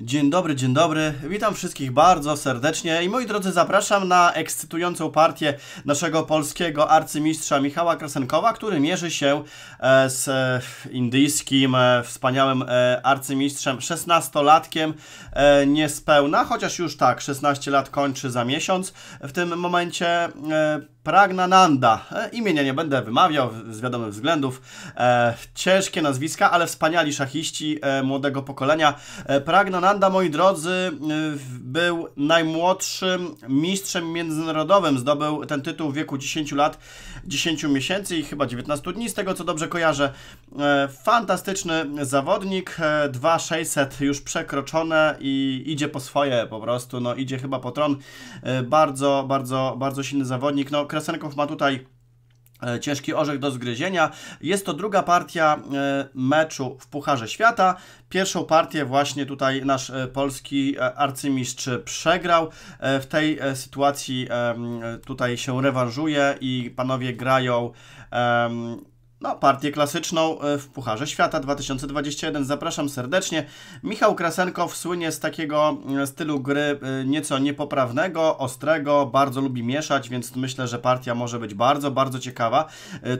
Dzień dobry, dzień dobry. Witam wszystkich bardzo serdecznie i moi drodzy, zapraszam na ekscytującą partię naszego polskiego arcymistrza Michała Krasenkowa, który mierzy się e, z e, indyjskim e, wspaniałym arcymistrzem 16-latkiem niespełna, chociaż już tak, 16 lat kończy za miesiąc w tym momencie Pragnananda. E, imienia nie będę wymawiał z wiadomych względów. E, ciężkie nazwiska, ale wspaniali szachiści e, młodego pokolenia. E, Pragnananda, moi drodzy, e, był najmłodszym mistrzem międzynarodowym. Zdobył ten tytuł w wieku 10 lat, 10 miesięcy i chyba 19 dni, z tego co dobrze kojarzę. E, fantastyczny zawodnik. E, 2600 już przekroczone i idzie po swoje po prostu. No, idzie chyba po tron. bardzo, bardzo, bardzo silny zawodnik. No, Krasenkow ma tutaj e, ciężki orzech do zgryzienia. Jest to druga partia e, meczu w Pucharze Świata. Pierwszą partię właśnie tutaj nasz e, polski arcymistrz przegrał. W tej sytuacji tutaj się rewanżuje i panowie grają no, partię klasyczną e, w Pucharze Świata 2021. Zapraszam serdecznie. Michał Krasenkow słynie z takiego e, stylu gry e, nieco niepoprawnego, ostrego, bardzo lubi mieszać, więc myślę, że partia może być bardzo, bardzo ciekawa.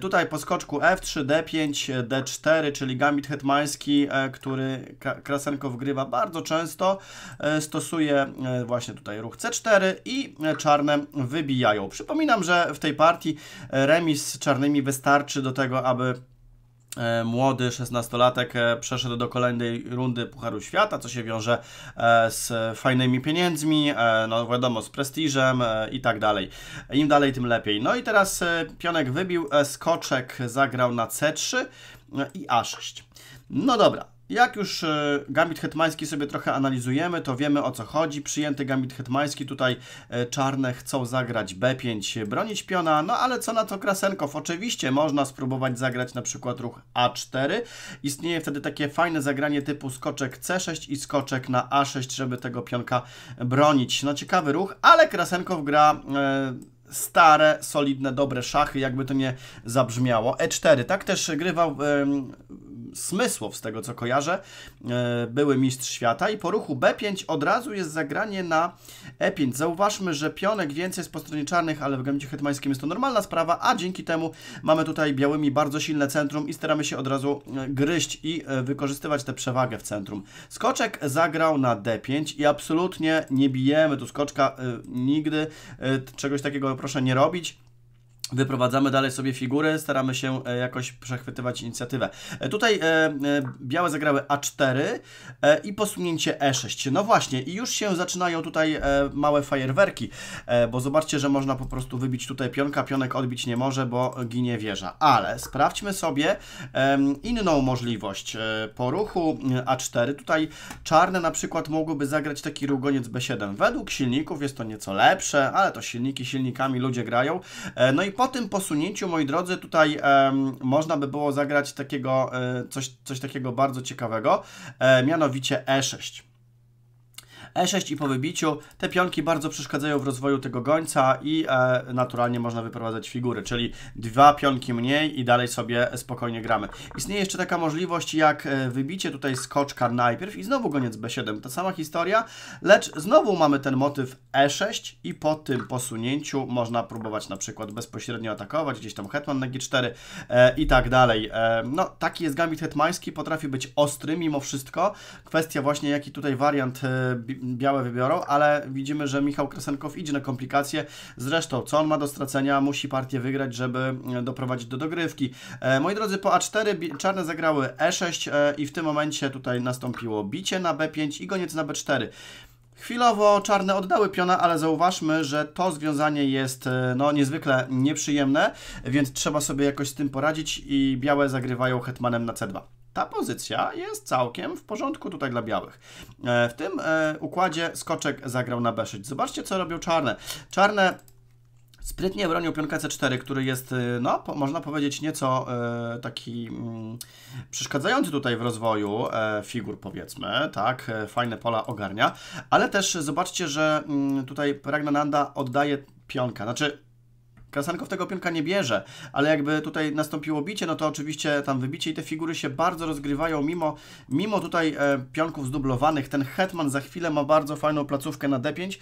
Tutaj po skoczku F3, D5, D4, czyli gambit hetmański, który Krasenkow grywa bardzo często, stosuje właśnie tutaj ruch C4 i czarne wybijają. Przypominam, że w tej partii remis z czarnymi wystarczy do tego, aby e, młody 16-latek e, przeszedł do kolejnej rundy Pucharu Świata, co się wiąże e, z fajnymi pieniędzmi, no wiadomo, z prestiżem i tak dalej. Im dalej, tym lepiej. No i teraz pionek wybił, skoczek zagrał na C3 i A6. No dobra, jak już e, gambit hetmański sobie trochę analizujemy, to wiemy o co chodzi. Przyjęty gambit hetmański, tutaj e, czarne chcą zagrać b5, bronić piona, no ale co na to Krasenkow? Oczywiście można spróbować zagrać na przykład ruch a4. Istnieje wtedy takie fajne zagranie typu skoczek c6 i skoczek na a6, żeby tego pionka bronić. No ciekawy ruch, ale Krasenkow gra... E, stare, solidne, dobre szachy, jakby to nie zabrzmiało. E4, tak też grywał Smysłow, z tego co kojarzę, e, były mistrz świata i po ruchu B5 od razu jest zagranie na E5. Zauważmy, że pionek więcej jest po stronie czarnych, ale w gambcie hetmańskim jest to normalna sprawa, a dzięki temu mamy tutaj białymi bardzo silne centrum i staramy się od razu e, gryźć i e, wykorzystywać tę przewagę w centrum. Skoczek zagrał na D5 i absolutnie nie bijemy tu skoczka nigdy, czegoś takiego proszę nie robić. Wyprowadzamy dalej sobie figury, staramy się e, jakoś przechwytywać inicjatywę. E, tutaj e, białe zagrały A4 i posunięcie E6. No właśnie, i już się zaczynają tutaj małe fajerwerki, bo zobaczcie, że można po prostu wybić tutaj pionka, pionek odbić nie może, bo ginie wieża. Ale sprawdźmy sobie inną możliwość po ruchu A4. Tutaj czarne na przykład mogłyby zagrać taki rugoniec B7. Według silników jest to nieco lepsze, ale to silniki silnikami ludzie grają. No i po tym posunięciu, moi drodzy, tutaj można by było zagrać takiego, e, coś, coś takiego bardzo ciekawego, e, mianowicie E6. E6 i po wybiciu. Te pionki bardzo przeszkadzają w rozwoju tego gońca i e, naturalnie można wyprowadzać figury, czyli dwa pionki mniej i dalej sobie spokojnie gramy. Istnieje jeszcze taka możliwość jak e, wybicie tutaj skoczka najpierw i znowu goniec B7. Ta sama historia, lecz znowu mamy ten motyw E6 i po tym posunięciu można próbować na przykład bezpośrednio atakować, gdzieś tam hetman na G4 e, i tak dalej. E, no, taki jest gambit hetmański, potrafi być ostry mimo wszystko. Kwestia właśnie, jaki tutaj wariant e, białe wybiorą, ale widzimy, że Michał Kresenkow idzie na komplikacje. Zresztą, co on ma do stracenia? Musi partię wygrać, żeby e, doprowadzić do dogrywki. E, moi drodzy, po A4 czarne zagrały E6 e, i w tym momencie tutaj nastąpiło bicie na B5 i goniec na B4. Chwilowo czarne oddały piona, ale zauważmy, że to związanie jest no, niezwykle nieprzyjemne, więc trzeba sobie jakoś z tym poradzić i białe zagrywają hetmanem na C2 ta pozycja jest całkiem w porządku tutaj dla białych. E, w tym e, układzie skoczek zagrał na B6. Zobaczcie, co robią czarne. Czarne sprytnie bronił pionka C4, który jest, e, no, można powiedzieć, nieco taki mm, przeszkadzający tutaj w rozwoju figur, powiedzmy, tak, fajne pola ogarnia, ale też zobaczcie, że mm, tutaj Pragnananda oddaje pionka, znaczy Krasankow tego pionka nie bierze, ale jakby tutaj nastąpiło bicie, no to oczywiście tam wybicie i te figury się bardzo rozgrywają, mimo, mimo tutaj e, pionków zdublowanych. Ten Hetman za chwilę ma bardzo fajną placówkę na D5,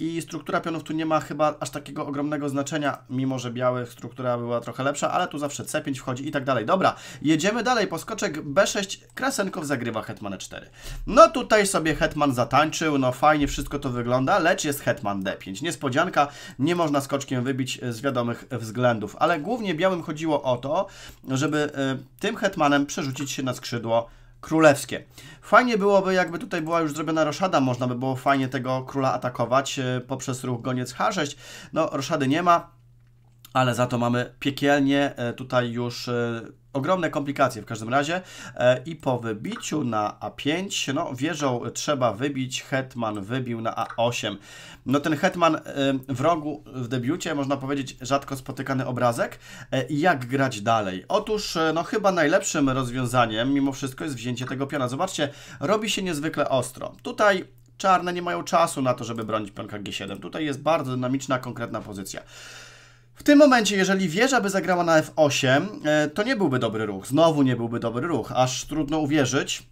i struktura pionów tu nie ma chyba aż takiego ogromnego znaczenia, mimo że białych struktura była trochę lepsza, ale tu zawsze C5 wchodzi i tak dalej. Dobra, jedziemy dalej. Po skoczek B6 Krasenkow zagrywa hetman E4. No tutaj sobie hetman zatańczył, no fajnie wszystko to wygląda, lecz jest hetman D5. Niespodzianka, nie można skoczkiem wybić e, z wiadomych względów, ale głównie białym chodziło o to, żeby e, tym hetmanem przerzucić się na skrzydło królewskie. Fajnie byłoby, jakby tutaj była już zrobiona roszada, można by było fajnie tego króla atakować e, poprzez ruch goniec H6. No, roszady nie ma, ale za to mamy piekielnie e, tutaj już e, ogromne komplikacje w każdym razie e, i po wybiciu na A5, no wieżą trzeba wybić, hetman wybił na A8. No ten hetman e, w rogu w debiucie, można powiedzieć, rzadko spotykany obrazek. E, jak grać dalej? Otóż, no chyba najlepszym rozwiązaniem mimo wszystko jest wzięcie tego piona. Zobaczcie, robi się niezwykle ostro. Tutaj czarne nie mają czasu na to, żeby bronić pionka G7. Tutaj jest bardzo dynamiczna, konkretna pozycja. W tym momencie, jeżeli wieża by zagrała na F8, e, to nie byłby dobry ruch. Znowu nie byłby dobry ruch, aż trudno uwierzyć,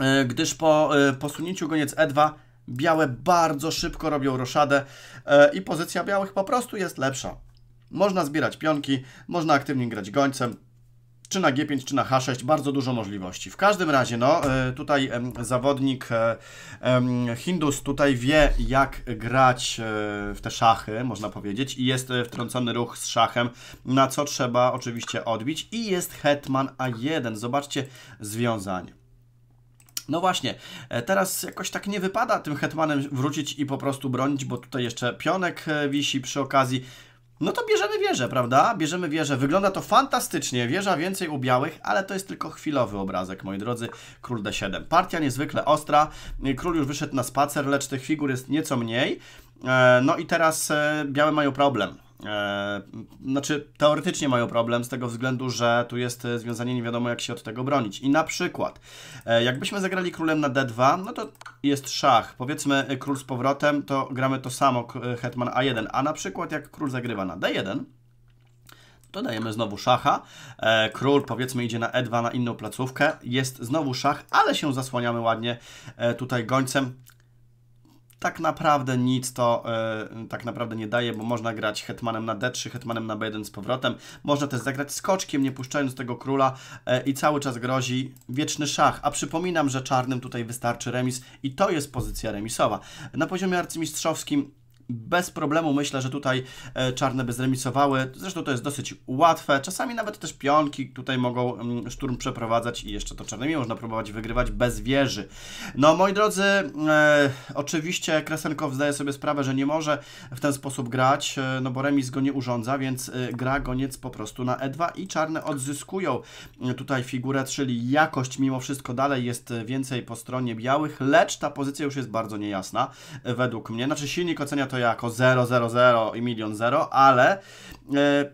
e, gdyż po e, posunięciu goniec E2 białe bardzo szybko robią roszadę i pozycja białych po prostu jest lepsza. Można zbierać pionki, można aktywnie grać gońcem, czy na G5, czy na H6, bardzo dużo możliwości. W każdym razie, no, e, tutaj zawodnik e, Hindus tutaj wie, jak grać e, w te szachy, można powiedzieć, i jest wtrącony ruch z szachem, na co trzeba oczywiście odbić i jest hetman A1. Zobaczcie związanie. No właśnie, teraz jakoś tak nie wypada tym hetmanem wrócić i po prostu bronić, bo tutaj jeszcze pionek wisi przy okazji. No to bierzemy wieżę, prawda? Bierzemy wieżę. Wygląda to fantastycznie. Wieża więcej u białych, ale to jest tylko chwilowy obrazek, moi drodzy. Król D7. Partia niezwykle ostra. Król już wyszedł na spacer, lecz tych figur jest nieco mniej. E, no i teraz e, białe mają problem. E, znaczy, teoretycznie mają problem z tego względu, że tu jest e, związanie nie wiadomo jak się od tego bronić. I na przykład, e, jakbyśmy zagrali królem na d2, no to jest szach. Powiedzmy król z powrotem, to gramy to samo hetman a1. A na przykład jak król zagrywa na d1, to dajemy znowu szacha. król powiedzmy idzie na e2 na inną placówkę. Jest znowu szach, ale się zasłaniamy ładnie tutaj gońcem tak naprawdę nic to e, tak naprawdę nie daje, bo można grać hetmanem na d3, hetmanem na b1 z powrotem. Można też zagrać skoczkiem, nie puszczając tego króla e, i cały czas grozi wieczny szach. A przypominam, że czarnym tutaj wystarczy remis i to jest pozycja remisowa. Na poziomie arcymistrzowskim bez problemu myślę, że tutaj e, czarne by zremisowały. Zresztą to jest dosyć łatwe. Czasami nawet też pionki tutaj mogą mm, szturm przeprowadzać i jeszcze to czarnymi można próbować wygrywać bez wieży. No, moi drodzy, e, oczywiście Kresenkow zdaje sobie sprawę, że nie może w ten sposób grać, e, no bo remis go nie urządza, więc e, gra goniec po prostu na E2 i czarne odzyskują tutaj figurę, czyli jakość mimo wszystko dalej jest więcej po stronie białych, lecz ta pozycja już jest bardzo niejasna według mnie. Znaczy silnik ocenia to to jako 000 i milion zero, ale e,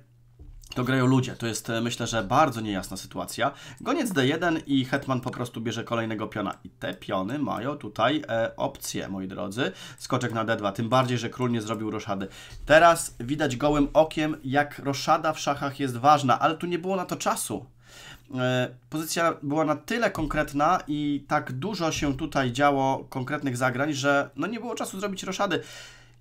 to grają ludzie. To jest, e, myślę, że bardzo niejasna sytuacja. Goniec D1 i Hetman po prostu bierze kolejnego piona. I te piony mają tutaj e, opcję, moi drodzy. Skoczek na D2, tym bardziej, że król nie zrobił roszady. Teraz widać gołym okiem, jak roszada w szachach jest ważna, ale tu nie było na to czasu. E, pozycja była na tyle konkretna i tak dużo się tutaj działo konkretnych zagrań, że no nie było czasu zrobić roszady.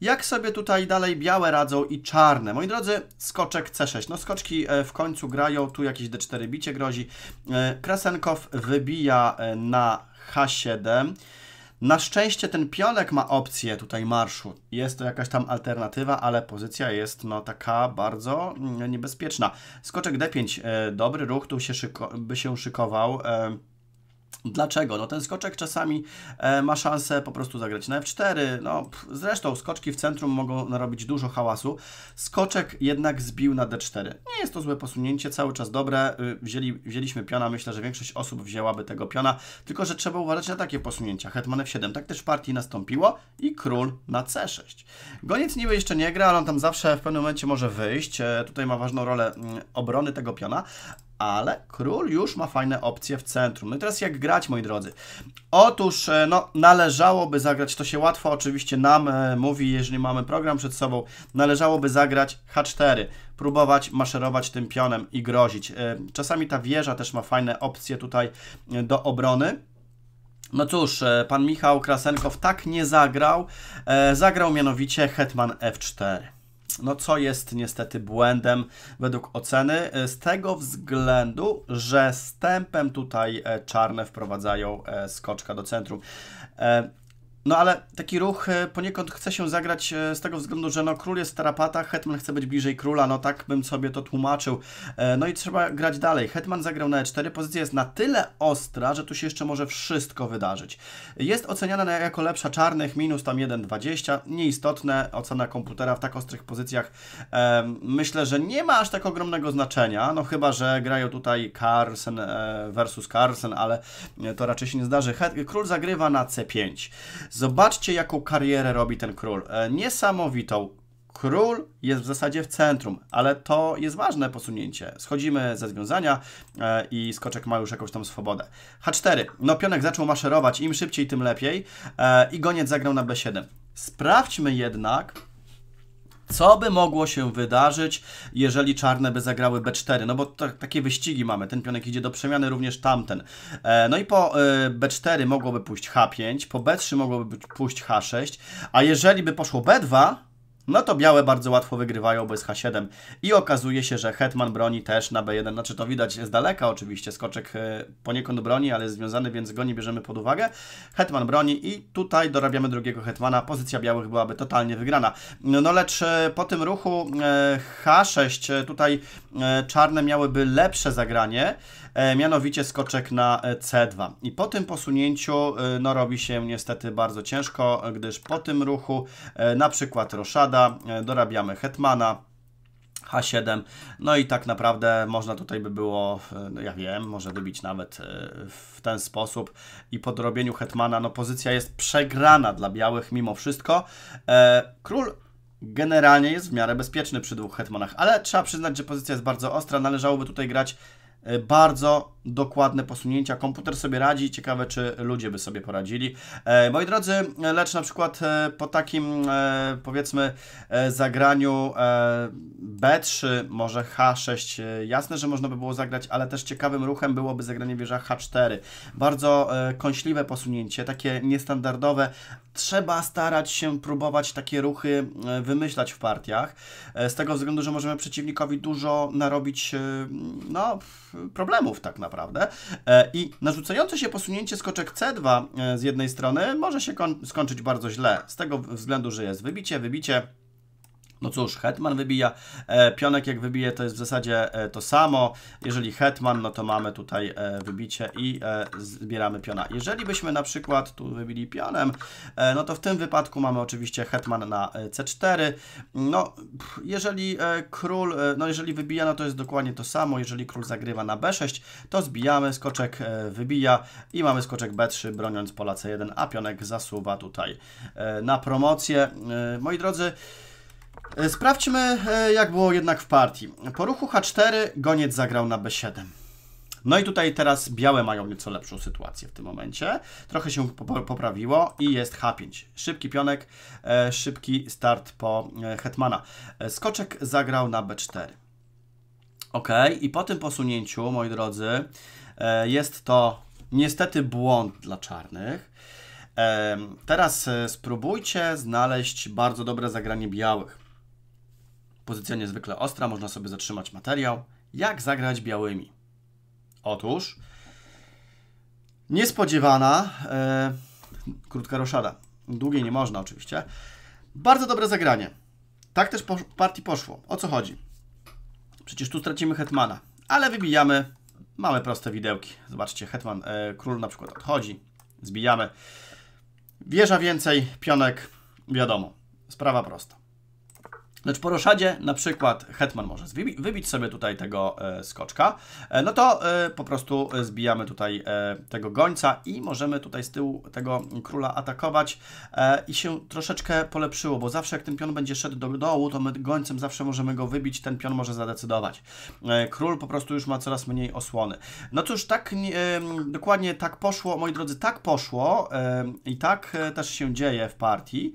Jak sobie tutaj dalej białe radzą i czarne? Moi drodzy, skoczek C6. No skoczki e, w końcu grają, tu jakieś D4 bicie grozi. E, Kresenkow wybija e, na H7. Na szczęście ten pionek ma opcję tutaj marszu. Jest to jakaś tam alternatywa, ale pozycja jest no taka bardzo mm, niebezpieczna. Skoczek D5, dobry ruch, tu się by się szykował. Dlaczego? No ten skoczek czasami e, ma szansę po prostu zagrać na F4. No, pff, zresztą skoczki w centrum mogą narobić dużo hałasu. Skoczek jednak zbił na D4. Nie jest to złe posunięcie, cały czas dobre. Y, wzięli, wzięliśmy piona, myślę, że większość osób wzięłaby tego piona, tylko że trzeba uważać na takie posunięcia. Hetman F7, tak też w partii nastąpiło i król na C6. Goniec niby jeszcze nie gra, ale on tam zawsze w pewnym momencie może wyjść. E, tutaj ma ważną rolę m, mm, obrony tego piona, ale król już ma fajne opcje w centrum. No i teraz jak grać, moi drodzy? Otóż, e, no, należałoby zagrać, to się łatwo oczywiście nam e, mówi, jeżeli mamy program przed sobą, należałoby zagrać H4, próbować maszerować tym pionem i grozić. E, czasami ta wieża też ma fajne opcje tutaj e, do obrony. No cóż, e, pan Michał Krasenkow tak nie zagrał. E, zagrał mianowicie Hetman F4 no co jest niestety błędem według oceny, e, z tego względu, że stępem tutaj e, czarne wprowadzają e, skoczka do centrum. No ale taki ruch e, poniekąd chce się zagrać e, z tego względu, że no król jest w tarapatach, hetman chce być bliżej króla, no tak bym sobie to tłumaczył. E, no i trzeba grać dalej. Hetman zagrał na e4, pozycja jest na tyle ostra, że tu się jeszcze może wszystko wydarzyć. Jest oceniana jako lepsza czarnych, minus tam 1,20. Nieistotne, ocena komputera w tak ostrych pozycjach myślę, że nie ma aż tak ogromnego znaczenia, no chyba, że grają tutaj Carlsen versus Carlsen, ale to raczej się nie zdarzy. Król zagrywa na c5. Zobaczcie, jaką karierę robi ten król. E, niesamowitą. Król jest w zasadzie w centrum, ale to jest ważne posunięcie. Schodzimy ze związania e, i skoczek ma już jakąś tam swobodę. H4. No pionek zaczął maszerować, im szybciej, tym lepiej. E, I goniec zagrał na B7. Sprawdźmy jednak, co by mogło się wydarzyć, jeżeli czarne by zagrały B4? No bo to, takie wyścigi mamy. Ten pionek idzie do przemiany, również tamten. E, no i po e, B4 mogłoby pójść H5, po B3 mogłoby pójść H6, a jeżeli by poszło B2, no to białe bardzo łatwo wygrywają, bo jest H7 i okazuje się, że Hetman broni też na B1, znaczy to widać z daleka oczywiście, skoczek e, poniekąd broni, ale jest związany, więc go nie bierzemy pod uwagę. Hetman broni i tutaj dorabiamy drugiego Hetmana, pozycja białych byłaby totalnie wygrana. No lecz e, po tym ruchu e, H6 tutaj czarne miałyby lepsze zagranie, E, mianowicie skoczek na e, C2. I po tym posunięciu e, no, robi się niestety bardzo ciężko, gdyż po tym ruchu na przykład roszada, dorabiamy hetmana, H7. No i tak naprawdę można tutaj by było, no ja wiem, może wybić nawet w ten sposób i po dorobieniu hetmana, no pozycja jest przegrana dla białych mimo wszystko. Król generalnie jest w miarę bezpieczny przy dwóch hetmanach, ale trzeba przyznać, że pozycja jest bardzo ostra, należałoby tutaj grać E, bardzo dokładne posunięcia. Komputer sobie radzi, ciekawe czy ludzie by sobie poradzili. E, moi drodzy, lecz na przykład e, po takim powiedzmy zagraniu B3, może H6, jasne, że można by było zagrać, ale też ciekawym ruchem byłoby zagranie wieża H4. Bardzo kąśliwe posunięcie, takie niestandardowe. Trzeba starać się próbować takie ruchy wymyślać w partiach, z tego względu, że możemy przeciwnikowi dużo narobić, no problemów tak naprawdę. E, I narzucające się posunięcie skoczek C2 e, z jednej strony może się skończyć bardzo źle, z tego względu, że jest wybicie, wybicie, no cóż, hetman wybija, e, pionek jak wybije to jest w zasadzie e, to samo. Jeżeli hetman, no to mamy tutaj e, wybicie i zbieramy piona. Jeżeli byśmy na przykład tu wybili pionem, no to w tym wypadku mamy oczywiście hetman na c4. No, jeżeli król, no jeżeli wybija, no to jest dokładnie to samo. Jeżeli król zagrywa na b6, to zbijamy, skoczek wybija i mamy skoczek b3, broniąc pola c1, a pionek zasuwa tutaj na promocję. moi drodzy, E, sprawdźmy, e, jak było jednak w partii. Po ruchu H4 goniec zagrał na B7. No i tutaj teraz białe mają nieco lepszą sytuację w tym momencie. Trochę się poprawiło i jest H5. Szybki pionek, e, szybki start po hetmana. Skoczek zagrał na B4. Ok, i po tym posunięciu, moi drodzy, jest to niestety błąd dla czarnych. Teraz spróbujcie znaleźć bardzo dobre zagranie białych. Pozycja niezwykle ostra, można sobie zatrzymać materiał. Jak zagrać białymi? Otóż niespodziewana e, krótka roszada. Długiej nie można oczywiście. Bardzo dobre zagranie. Tak też po, partii poszło. O co chodzi? Przecież tu stracimy hetmana, ale wybijamy. Mamy proste widełki. Zobaczcie, hetman, e, król na przykład odchodzi. Zbijamy. Wieża więcej, pionek, wiadomo. Sprawa prosta. Lecz po roszadzie na przykład hetman może wybić sobie tutaj tego e, skoczka, e, no to e, po prostu zbijamy tutaj tego gońca i możemy tutaj z tyłu tego króla atakować i się troszeczkę polepszyło, bo zawsze jak ten pion będzie szedł do dołu, to my gońcem zawsze możemy go wybić, ten pion może zadecydować. król po prostu już ma coraz mniej osłony. No cóż, tak dokładnie tak poszło, moi drodzy, tak poszło i tak też się dzieje w partii.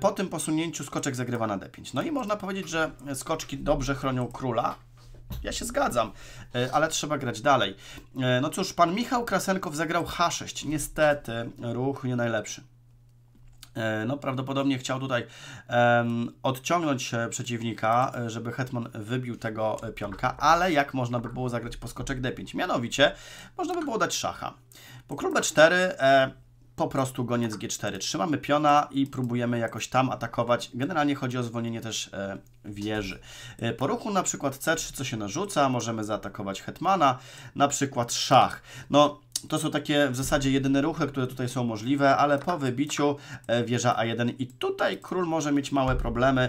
po tym posunięciu skoczek zagrywa na d5. No i można powiedzieć, że skoczki dobrze chronią króla. Ja się zgadzam, e, ale trzeba grać dalej. E, no cóż, pan Michał Krasenkow zagrał H6. Niestety, ruch nie najlepszy. E, no, prawdopodobnie chciał tutaj um, odciągnąć przeciwnika, żeby Hetman wybił tego pionka, ale jak można by było zagrać poskoczek D5? Mianowicie, można by było dać szacha. Po król B4 e, po prostu goniec G4. Trzymamy piona i próbujemy jakoś tam atakować. Generalnie chodzi o zwolnienie też e, wieży. E, po ruchu na przykład C3, co się narzuca, możemy zaatakować hetmana, na przykład szach. No, to są takie w zasadzie jedyne ruchy, które tutaj są możliwe, ale po wybiciu e, wieża A1 i tutaj król może mieć małe problemy.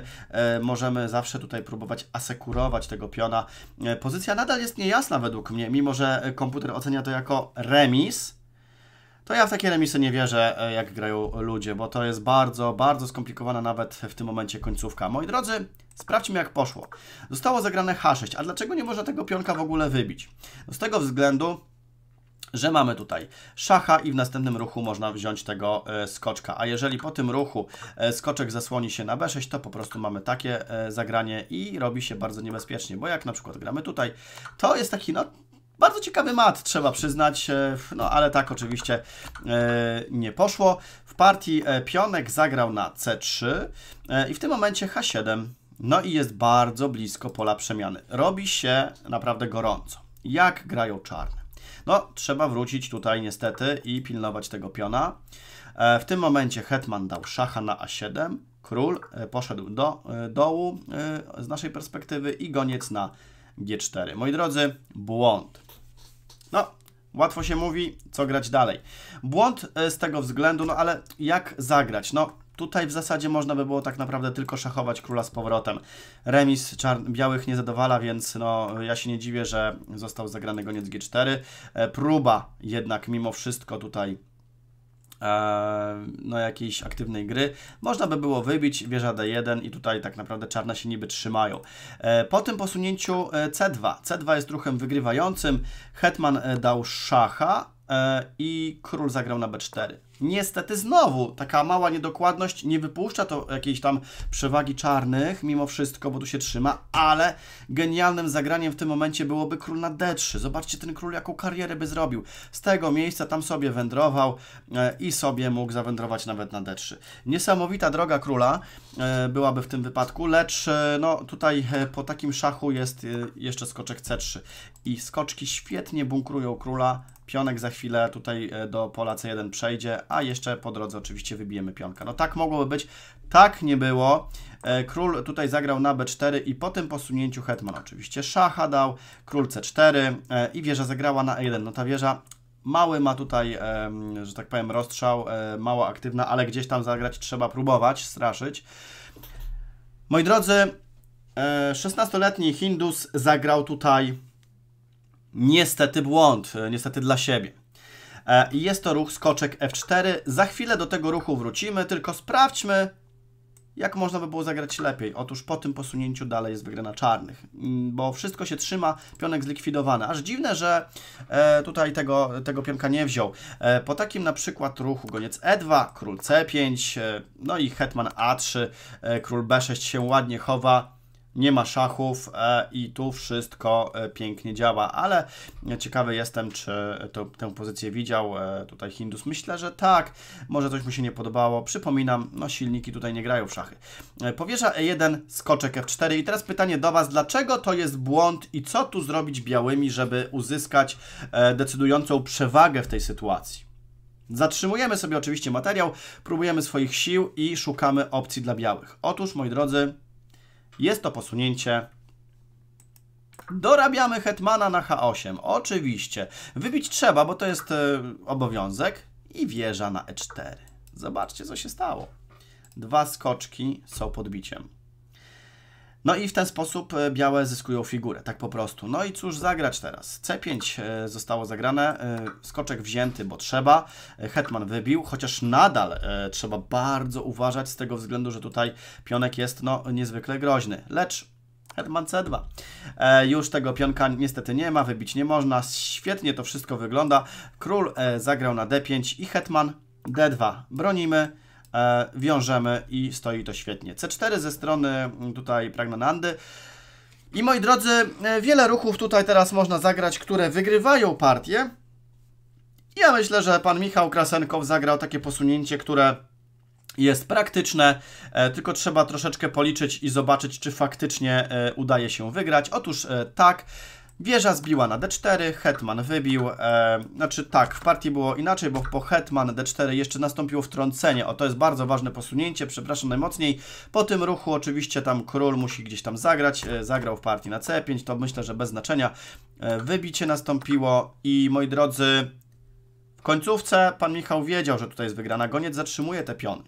Możemy zawsze tutaj próbować asekurować tego piona. Pozycja nadal jest niejasna według mnie, mimo że komputer ocenia to jako remis to ja w takie remisy nie wierzę, e, jak grają ludzie, bo to jest bardzo, bardzo skomplikowana nawet w tym momencie końcówka. Moi drodzy, sprawdźmy jak poszło. Zostało zagrane H6, a dlaczego nie można tego pionka w ogóle wybić? Z tego względu, że mamy tutaj szacha i w następnym ruchu można wziąć tego e, skoczka, a jeżeli po tym ruchu e, skoczek zasłoni się na B6, to po prostu mamy takie zagranie i robi się bardzo niebezpiecznie, bo jak na przykład gramy tutaj, to jest taki, no bardzo ciekawy mat, trzeba przyznać, e, no ale tak oczywiście e, nie poszło. W partii e, pionek zagrał na C3 i w tym momencie H7. No i jest bardzo blisko pola przemiany. Robi się naprawdę gorąco. Jak grają czarne? No, trzeba wrócić tutaj niestety i pilnować tego piona. W tym momencie hetman dał szacha na A7, król poszedł do dołu z naszej perspektywy i goniec na G4. Moi drodzy, błąd. No, łatwo się mówi, co grać dalej. Błąd e, z tego względu, no ale jak zagrać? No, Tutaj w zasadzie można by było tak naprawdę tylko szachować króla z powrotem. Remis białych nie zadowala, więc no, ja się nie dziwię, że został zagrany goniec G4. E, próba jednak mimo wszystko tutaj E, no, jakiejś aktywnej gry. Można by było wybić wieża D1 i tutaj tak naprawdę czarne się niby trzymają. E, po tym posunięciu C2. E, C2 jest ruchem wygrywającym. Hetman dał szacha i król zagrał na B4. Niestety znowu taka mała niedokładność nie wypuszcza to jakiejś tam przewagi czarnych mimo wszystko, bo tu się trzyma, ale genialnym zagraniem w tym momencie byłoby król na d3. Zobaczcie ten król jaką karierę by zrobił. Z tego miejsca tam sobie wędrował e, i sobie mógł zawędrować nawet na d3. Niesamowita droga króla e, byłaby w tym wypadku, lecz e, no tutaj po takim szachu jest jeszcze skoczek c3 i skoczki świetnie bunkrują króla pionek za chwilę tutaj do pola C1 przejdzie, a jeszcze po drodze oczywiście wybijemy pionka. No tak mogłoby być, tak nie było. E, król tutaj zagrał na b4 i po tym posunięciu hetman oczywiście szacha dał, król c4 e, i wieża zagrała na e1. No ta wieża mały ma tutaj, że tak powiem, rozstrzał, e, mało aktywna, ale gdzieś tam zagrać trzeba próbować, straszyć. Moi drodzy, 16-letni Hindus zagrał tutaj niestety błąd, niestety dla siebie. E, I jest to ruch skoczek F4. Za chwilę do tego ruchu wrócimy, tylko sprawdźmy, jak można by było zagrać lepiej? Otóż po tym posunięciu dalej jest wygrana czarnych, mm, bo wszystko się trzyma, pionek zlikwidowany. Aż dziwne, że e, tutaj tego, tego pionka nie wziął. E, po takim na przykład ruchu goniec E2, król C5, no i hetman A3, król B6 się ładnie chowa nie ma szachów e, i tu wszystko e, pięknie działa, ale ciekawy jestem, czy to, tę pozycję widział e, tutaj Hindus. Myślę, że tak, może coś mu się nie podobało. Przypominam, no silniki tutaj nie grają w szachy. Powierza E1, skoczek F4 i teraz pytanie do Was, dlaczego to jest błąd i co tu zrobić białymi, żeby uzyskać decydującą przewagę w tej sytuacji? Zatrzymujemy sobie oczywiście materiał, próbujemy swoich sił i szukamy opcji dla białych. Otóż, moi drodzy, jest to posunięcie Dorabiamy Hetmana na H8. Oczywiście. Wybić trzeba, bo to jest e, obowiązek. I wieża na E4. Zobaczcie, co się stało. Dwa skoczki są podbiciem. No i w ten sposób e, białe zyskują figurę, tak po prostu. No i cóż zagrać teraz? C5 e, zostało zagrane, e, skoczek wzięty, bo trzeba, hetman wybił, chociaż nadal trzeba bardzo uważać z tego względu, że tutaj pionek jest no niezwykle groźny, lecz Hetman C2. już tego pionka niestety nie ma, wybić nie można. Świetnie to wszystko wygląda. Król zagrał na D5 i Hetman D2. Bronimy. E, wiążemy i stoi to świetnie. C4 ze strony mm, tutaj Pragnanandy. I moi drodzy, e, wiele ruchów tutaj teraz można zagrać, które wygrywają partię. Ja myślę, że pan Michał Krasenkow zagrał takie posunięcie, które jest praktyczne, e, tylko trzeba troszeczkę policzyć i zobaczyć, czy faktycznie udaje się wygrać. Otóż tak, Wieża zbiła na d4, hetman wybił, e, znaczy tak, w partii było inaczej, bo po hetman d4 jeszcze nastąpiło wtrącenie, o to jest bardzo ważne posunięcie, przepraszam najmocniej. Po tym ruchu oczywiście tam król musi gdzieś tam zagrać, e, zagrał w partii na c5, to myślę, że bez znaczenia. E, wybicie nastąpiło i moi drodzy, w końcówce pan Michał wiedział, że tutaj jest wygrana, goniec zatrzymuje te piony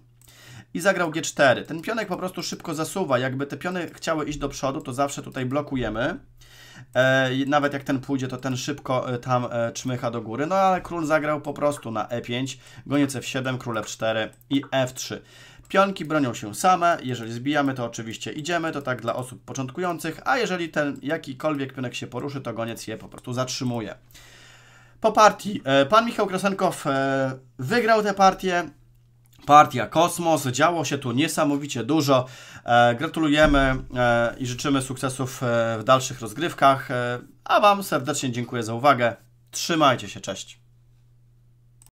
i zagrał G4. Ten pionek po prostu szybko zasuwa, jakby te piony chciały iść do przodu, to zawsze tutaj blokujemy. E, nawet jak ten pójdzie, to ten szybko e, tam e, czmycha do góry. No ale król zagrał po prostu na E5, goniec F7, król F4 i F3. Pionki bronią się same, jeżeli zbijamy, to oczywiście idziemy, to tak dla osób początkujących, a jeżeli ten jakikolwiek pionek się poruszy, to goniec je po prostu zatrzymuje. Po partii, e, pan Michał Krasenkow e, wygrał tę partię, Partia Kosmos. Działo się tu niesamowicie dużo. E, gratulujemy e, i życzymy sukcesów e, w dalszych rozgrywkach. a Wam serdecznie dziękuję za uwagę. Trzymajcie się, cześć.